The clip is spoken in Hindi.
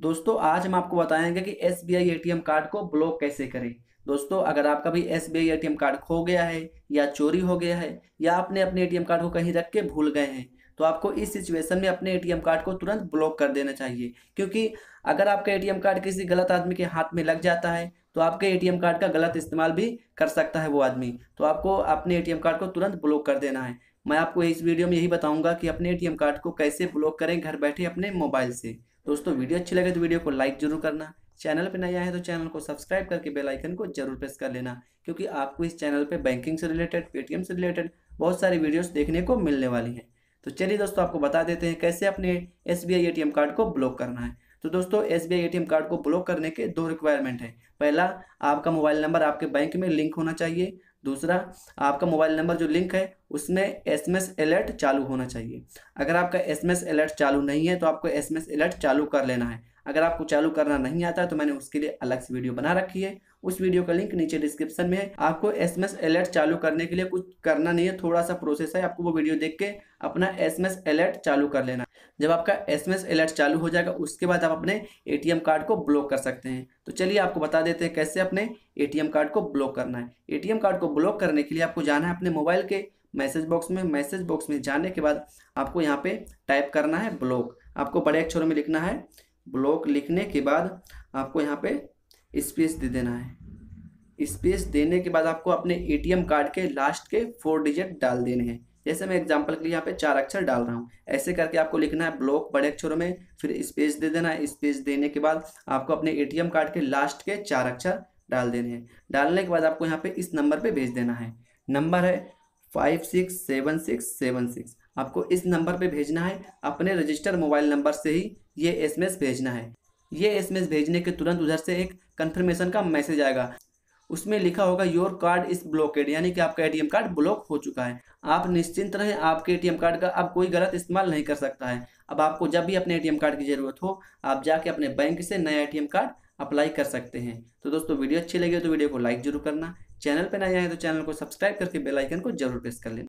दोस्तों आज हम आपको बताएंगे कि S B I A card को ब्लॉक कैसे करें दोस्तों अगर आपका भी S B I A card खो गया है या चोरी हो गया है या आपने अपने ए कार्ड को कहीं रख के भूल गए हैं तो आपको इस सिचुएशन में अपने ए कार्ड को तुरंत ब्लॉक कर देना चाहिए क्योंकि अगर आपका ए कार्ड किसी गलत आदमी के हाथ में लग जाता है तो आपके एटीएम कार्ड का गलत इस्तेमाल भी कर सकता है वो आदमी तो आपको अपने एटीएम कार्ड को तुरंत ब्लॉक कर देना है मैं आपको इस वीडियो में यही बताऊँगा कि अपने एम कार्ड को कैसे ब्लॉक करें घर बैठे अपने मोबाइल से दोस्तों वीडियो अच्छी लगे तो वीडियो को लाइक जरूर करना चैनल पर नया है तो चैनल को सब्सक्राइब करके बेल आइकन को जरूर प्रेस कर लेना क्योंकि आपको इस चैनल पे बैंकिंग से रिलेटेड पेटीएम से रिलेटेड बहुत सारी वीडियोस देखने को मिलने वाली हैं तो चलिए दोस्तों आपको बता देते हैं कैसे अपने एस बी कार्ड को ब्लॉक करना है तो दोस्तों एस बी कार्ड को ब्लॉक करने के दो रिक्वायरमेंट है पहला आपका मोबाइल नंबर आपके बैंक में लिंक होना चाहिए दूसरा आपका मोबाइल नंबर जो लिंक है उसमें एस एम एस अलर्ट चालू होना चाहिए अगर आपका एस एम एस अलर्ट चालू नहीं है तो आपको एस एम एस अलर्ट चालू कर लेना है अगर आपको चालू करना नहीं आता तो मैंने उसके लिए अलग से वीडियो बना रखी है उस वीडियो का लिंक नीचे डिस्क्रिप्शन में है आपको एस एम अलर्ट चालू करने के लिए कुछ करना नहीं है थोड़ा सा प्रोसेस है आपको वो वीडियो देख के अपना एस एम अलर्ट चालू कर लेना जब आपका एस एम अलर्ट चालू हो जाएगा उसके बाद आप अपने एटीएम कार्ड को ब्लॉक कर सकते हैं तो चलिए आपको बता देते हैं कैसे अपने ए कार्ड को ब्लॉक करना है ए कार्ड को ब्लॉक करने के लिए आपको जाना है अपने मोबाइल के मैसेज बॉक्स में मैसेज बॉक्स में जाने के बाद आपको यहाँ पे टाइप करना है ब्लॉक आपको बड़े अक्षरों में लिखना है ब्लॉक लिखने के बाद आपको यहाँ पे स्पेस दे देना है स्पेस देने के बाद आपको अपने एटीएम कार्ड के लास्ट के फोर डिजिट डाल देने हैं जैसे मैं एग्जांपल के लिए यहाँ पे चार अक्षर डाल रहा हूँ ऐसे करके आपको लिखना है ब्लॉक बड़े अक्षरों में फिर स्पेस दे देना है स्पेस देने के बाद आपको अपने ए कार्ड के लास्ट के चार अक्षर डाल देने हैं डालने के बाद आपको यहाँ पे इस नंबर पे भेज देना है नंबर है five six seven six seven six आपको इस नंबर पे भेजना है अपने रजिस्टर मोबाइल नंबर से ही ये एसएमएस भेजना है ये एसएमएस भेजने के तुरंत उधर से एक कन्फर्मेशन का मैसेज आएगा उसमें लिखा होगा योर कार्ड इस ब्लॉकेड यानी कि आपका एटीएम कार्ड ब्लॉक हो चुका है आप निश्चिंत रहें आपके एटीएम कार्ड का अब कोई गलत इस्तेमाल नहीं कर सकता है अब आपको जब भी अपने एटीएम कार्ड की ज़रूरत हो आप जाके अपने बैंक से नया एटीएम कार्ड अप्लाई कर सकते हैं तो दोस्तों वीडियो अच्छी लगी तो वीडियो को लाइक जरूर करना चैनल पर नए आए तो चैनल को सब्सक्राइब करके बेलाइकन को जरूर प्रेस कर लेना